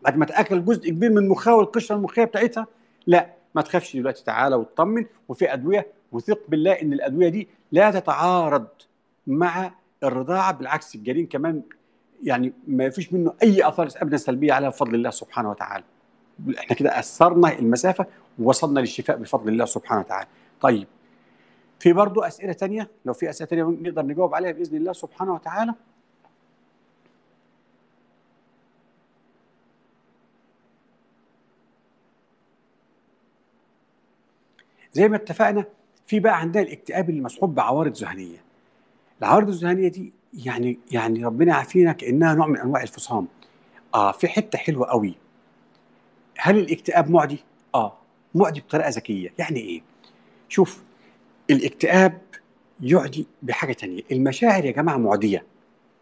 [SPEAKER 1] بعد ما تاكل جزء كبير من مخها والقشره المخيه بتاعتها لا ما تخافش دلوقتي تعالى واطمن وفي ادويه وثق بالله ان الادويه دي لا تتعارض مع الرضاعه بالعكس الجنين كمان يعني ما فيش منه اي اثار ابدا سلبيه على فضل الله سبحانه وتعالى احنا كده اثرنا المسافه ووصلنا للشفاء بفضل الله سبحانه وتعالى طيب في برضو اسئله تانية لو في اسئله تانية نقدر نجاوب عليها باذن الله سبحانه وتعالى زي ما اتفقنا في بقى عندنا الاكتئاب اللي مصحوب بعوارض ذهنيه العوارض الذهنيه دي يعني يعني ربنا يعافينا كانها نوع من انواع الفصام اه في حته حلوه قوي هل الاكتئاب معدي؟ اه معدي بطريقه ذكيه، يعني ايه؟ شوف الاكتئاب يعدي بحاجه تانية المشاعر يا جماعه معديه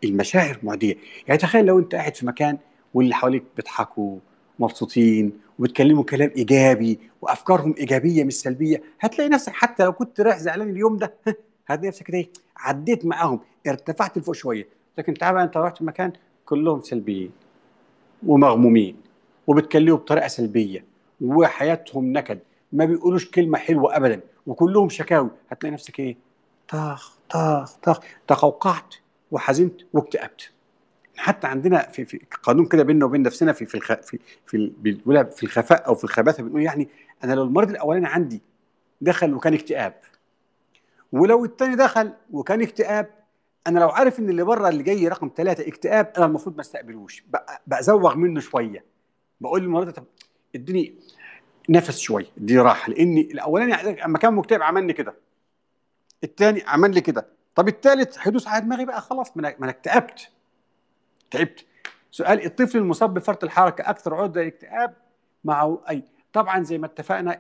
[SPEAKER 1] المشاعر معديه يعني تخيل لو انت قاعد في مكان واللي حواليك بيضحكوا مبسوطين وبتكلموا كلام ايجابي وافكارهم ايجابيه مش سلبيه هتلاقي نفسك حتى لو كنت رايح زعلان اليوم ده هتلاقي نفسك كده إيه؟ عديت معاهم ارتفعت لفوق شويه لكن تعال بقى انت رحت مكان كلهم سلبيين ومغمومين وبتكلموا بطريقه سلبيه وحياتهم نكد ما بيقولوش كلمه حلوه ابدا وكلهم شكاوي هتلاقي نفسك ايه طخ طخ طخ تقوقعت وحزنت واكتئبت حتى عندنا في, في قانون كده بيننا وبين نفسنا في في الخ... في في بنقولها في الخفاء او في الخباثه بنقول يعني انا لو المريض الاولاني عندي دخل وكان اكتئاب ولو الثاني دخل وكان اكتئاب انا لو عارف ان اللي بره اللي جاي رقم ثلاثة اكتئاب انا المفروض ما استقبلوش بزوغ منه شويه بقول للمريض طب اديني نفس شوي اديني راحه لان الاولاني اما كان مكتئب عمل لي كده الثاني عمل لي كده طب الثالث هيدوس على دماغي بقى خلاص ما انا اكتئبت تعبت سؤال الطفل المصاب بفرط الحركه اكثر عرضه للاكتئاب مع اي طبعا زي ما اتفقنا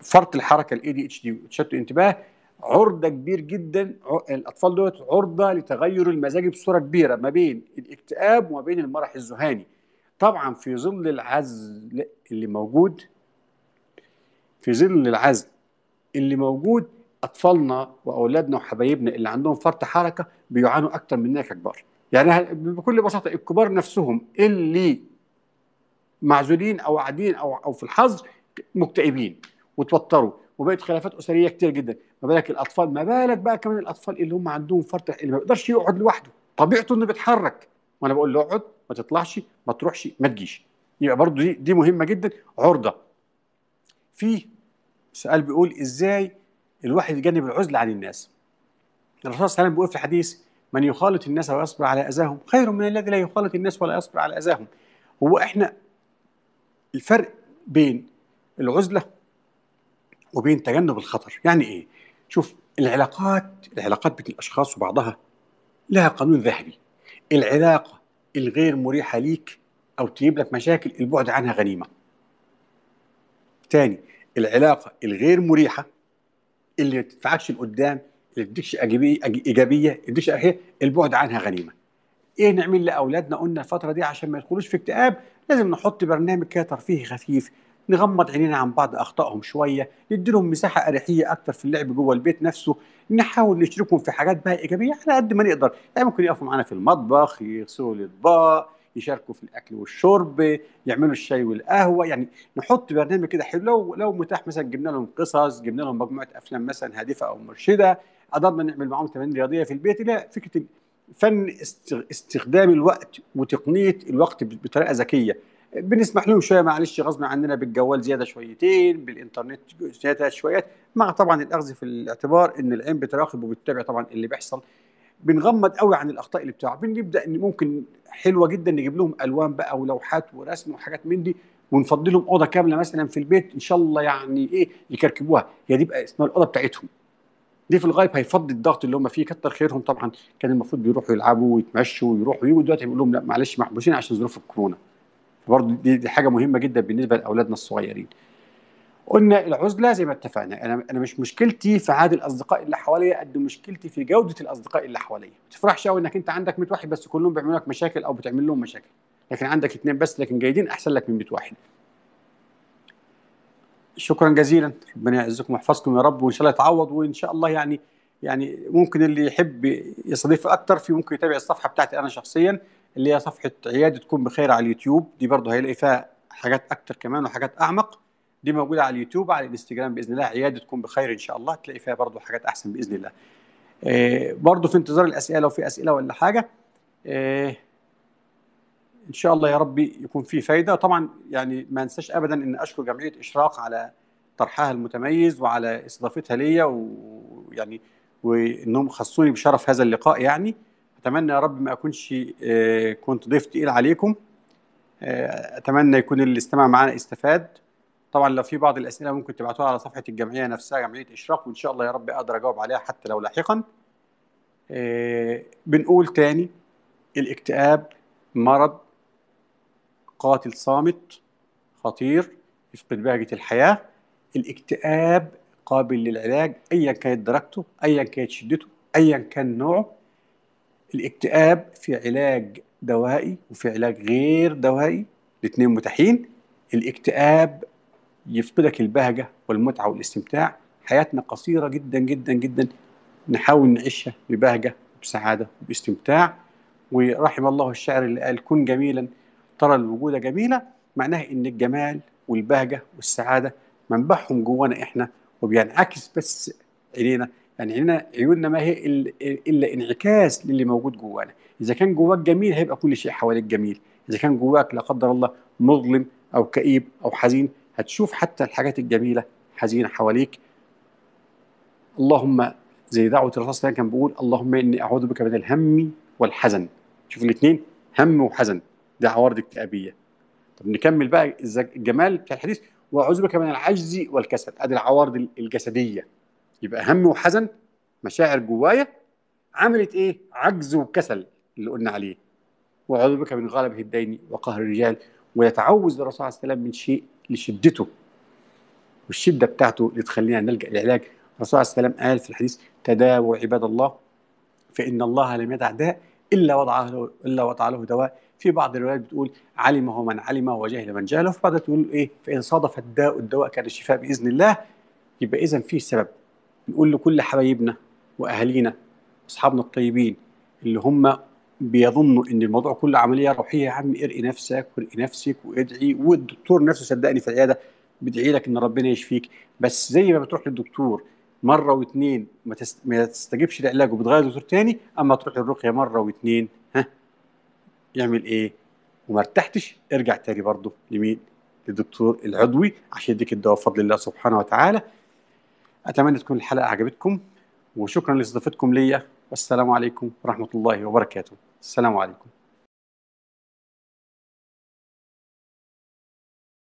[SPEAKER 1] فرط الحركه الاي دي اتش دي وتشتت الانتباه عرضه كبير جدا الاطفال دول عرضه لتغير المزاج بصوره كبيره ما بين الاكتئاب وما بين المرح الذهاني طبعا في ظل العزل اللي موجود في ظل العزل اللي موجود اطفالنا واولادنا وحبايبنا اللي عندهم فرط حركه بيعانوا اكتر مننا ككبار يعني بكل بساطه الكبار نفسهم اللي معزولين او قاعدين او او في الحظر مكتئبين وتوتروا وبقت خلافات اسريه كتير جدا ما بالك الاطفال ما بالك بقى كمان الاطفال اللي هم عندهم فرط اللي ما بيقدرش يقعد لوحده طبيعته انه بيتحرك وانا بقول له اقعد ما تطلعش ما تروحش ما تجيش يبقى برضه دي دي مهمه جدا عرضه في سؤال بيقول ازاي الواحد يتجنب العزل عن الناس الرسول صلى الله عليه وسلم بيقول في حديث من يخالط الناس ويصبر على اذاهم خير من الذي لا يخالط الناس ولا يصبر على اذاهم هو احنا الفرق بين العزله وبين تجنب الخطر يعني ايه شوف العلاقات العلاقات بين الاشخاص وبعضها لها قانون ذهبي العلاقه الغير مريحه ليك او تجيب لك مشاكل البعد عنها غنيمه تاني العلاقه الغير مريحه اللي ما تدفعكش لقدام اللي ما تديكش ايجابيه ايجابيه ما تديكش البعد عنها غنيمه ايه نعمل لاولادنا قلنا الفتره دي عشان ما يدخلوش في اكتئاب لازم نحط برنامج كده ترفيهي خفيف نغمض عينينا عن بعض اخطائهم شويه نديلهم مساحه اريحيه اكتر في اللعب جوه البيت نفسه نحاول نشركهم في حاجات بقى ايجابيه على قد ما نقدر يعني ممكن يقفوا معانا في المطبخ يغسلوا الاطباق يشاركوا في الاكل والشرب يعملوا الشاي والقهوه يعني نحط برنامج كده حلو لو لو متاح مثلا جبنا لهم قصص جبنا لهم مجموعه افلام مثلا هادفه او مرشده قدرنا نعمل معاهم تمارين رياضيه في البيت لا فكره فن استخدام الوقت وتقنيه الوقت بطريقه ذكيه بنسمح لهم شويه معلش غصب عننا بالجوال زياده شويتين بالانترنت زياده شويات مع طبعا الاخذ في الاعتبار ان العين بتراقب وبتتابع طبعا اللي بيحصل بنغمض قوي عن الاخطاء اللي بتاعه بنبدا ان ممكن حلوه جدا نجيب لهم الوان بقى ولوحات ورسم وحاجات من دي ونفضي لهم اوضه كامله مثلا في البيت ان شاء الله يعني ايه يكركبوها هي دي بقى اسمها الاوضه بتاعتهم دي في الغايب هيفضي الضغط اللي هم فيه كتر خيرهم طبعا كان المفروض بيروحوا يلعبوا ويتمشوا ويروحوا ويجوا دلوقتي بيقول لهم لا معلش محبوسين عشان ظروف الكورونا برضه دي, دي حاجه مهمه جدا بالنسبه لاولادنا الصغيرين قلنا العزله زي ما اتفقنا انا انا مش مشكلتي في عدد الاصدقاء اللي حواليا قد مشكلتي في جوده الاصدقاء اللي حواليا ما تفرحش قوي انك انت عندك 100 واحد بس كلهم بيعملوا لك مشاكل او بتعمل لهم مشاكل لكن عندك اثنين بس لكن جيدين احسن لك من 100 واحد شكرا جزيلا ربنا يعزكم ويحفظكم يا رب وان شاء الله يتعوض وان شاء الله يعني يعني ممكن اللي يحب يستضيف اكتر في ممكن يتابع الصفحه بتاعتي انا شخصيا اللي هي صفحه عياده تكون بخير على اليوتيوب دي برضه هيلاقي فيها حاجات اكتر كمان وحاجات اعمق دي موجوده على اليوتيوب على الانستجرام باذن الله عياده تكون بخير ان شاء الله تلاقي فيها برضه حاجات احسن باذن الله آه، برضه في انتظار الاسئله لو في اسئله ولا حاجه آه، ان شاء الله يا ربي يكون في فايده طبعا يعني ما انساش ابدا ان اشكر جمعيه اشراق على طرحها المتميز وعلى استضافتها ليا ويعني وانهم خصوني بشرف هذا اللقاء يعني اتمنى يا رب ما اكونش آه، كنت ضيف تقيل عليكم آه، اتمنى يكون اللي استمع معانا استفاد طبعا لو في بعض الاسئله ممكن تبعتوها على صفحه الجمعيه نفسها جمعيه اشراق وان شاء الله يا رب اقدر اجاوب عليها حتى لو لاحقا آه، بنقول تاني الاكتئاب مرض قاتل صامت خطير يفقد بهجه الحياه الاكتئاب قابل للعلاج ايا كانت درجته ايا كانت شدته ايا كان نوعه الاكتئاب في علاج دوائي وفي علاج غير دوائي الاثنين متاحين الاكتئاب يفقدك البهجه والمتعه والاستمتاع حياتنا قصيره جدا جدا جدا نحاول نعيشها ببهجه وبسعاده وباستمتاع ورحم الله الشاعر اللي قال كن جميلا ترى الوجود جميله معناها ان الجمال والبهجه والسعاده منبعهم جوانا احنا وبينعكس بس علينا يعني هنا عيوننا ما هي الا انعكاس للي موجود جوانا اذا كان جواك جميل هيبقى كل شيء حواليك جميل اذا كان جواك لا قدر الله مظلم او كئيب او حزين هتشوف حتى الحاجات الجميله حزينه حواليك اللهم زي دعوه الرسول صلى الله عليه وسلم كان بيقول اللهم اني اعوذ بك من الهم والحزن شوف الاثنين هم وحزن ده عوارض اكتئابيه طب نكمل بقى الجمال في الحديث واعوذ بك من العجز والكسل ادي العوارض الجسديه يبقى هم وحزن مشاعر جوايا عملت ايه عجز وكسل اللي قلنا عليه واعوذ بك من غلبه الدين وقهر الرجال ويتعوز الرسول عليه السلام من شيء لشدته والشده بتاعته اللي تخلينا نلجا للعلاج الرسول عليه السلام قال في الحديث تداووا عباد الله فان الله لم يدع داء الا وضع له الا وضع له دواء في بعض الروايات بتقول علمه من علمه وجهل من جهله وفي بعضها تقول ايه فان صادف الداء الدواء كان الشفاء باذن الله يبقى اذا في سبب نقول لكل حبايبنا واهالينا اصحابنا الطيبين اللي هم بيظنوا ان الموضوع كله عمليه روحيه يا عم ارقي نفسك وارقي نفسك وادعي والدكتور نفسه صدقني في العياده بيدعي لك ان ربنا يشفيك بس زي ما بتروح للدكتور مره واثنين ما, تست... ما تستجبش لعلاجه بتغير دكتور تاني اما تروح للرقيه مره واثنين ها يعمل ايه؟ وما ارتحتش ارجع تاني برضه لمين؟ للدكتور العضوي عشان يديك الدواء بفضل الله سبحانه وتعالى اتمنى تكون الحلقه عجبتكم وشكرا لاستضافتكم ليا والسلام عليكم ورحمه الله وبركاته السلام عليكم